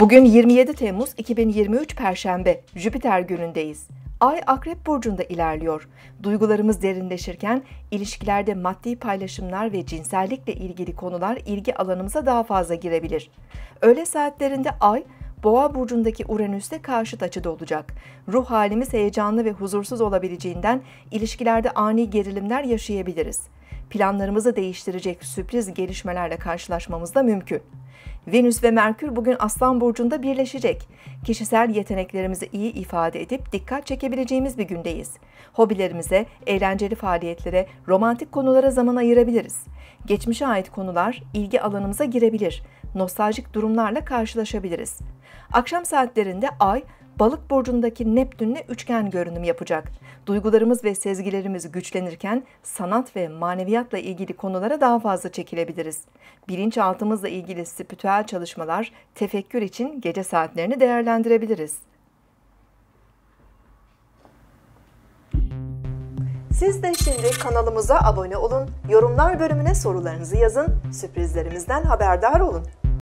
Bugün 27 Temmuz 2023 Perşembe, Jüpiter günündeyiz. Ay Akrep Burcu'nda ilerliyor. Duygularımız derinleşirken ilişkilerde maddi paylaşımlar ve cinsellikle ilgili konular ilgi alanımıza daha fazla girebilir. Öğle saatlerinde Ay, Boğa burcundaki Uranüs'te karşıt açıda olacak. Ruh halimiz heyecanlı ve huzursuz olabileceğinden ilişkilerde ani gerilimler yaşayabiliriz planlarımızı değiştirecek sürpriz gelişmelerle karşılaşmamız da mümkün. Venüs ve Merkür bugün Aslan burcunda birleşecek. Kişisel yeteneklerimizi iyi ifade edip dikkat çekebileceğimiz bir gündeyiz. Hobilerimize, eğlenceli faaliyetlere, romantik konulara zaman ayırabiliriz. Geçmişe ait konular ilgi alanımıza girebilir. Nostaljik durumlarla karşılaşabiliriz. Akşam saatlerinde Ay Balık burcundaki Neptün'le üçgen görünüm yapacak. Duygularımız ve sezgilerimiz güçlenirken sanat ve maneviyatla ilgili konulara daha fazla çekilebiliriz. Bilinçaltımızla ilgili spiritüel çalışmalar, tefekkür için gece saatlerini değerlendirebiliriz. Siz de şimdi kanalımıza abone olun, yorumlar bölümüne sorularınızı yazın, sürprizlerimizden haberdar olun.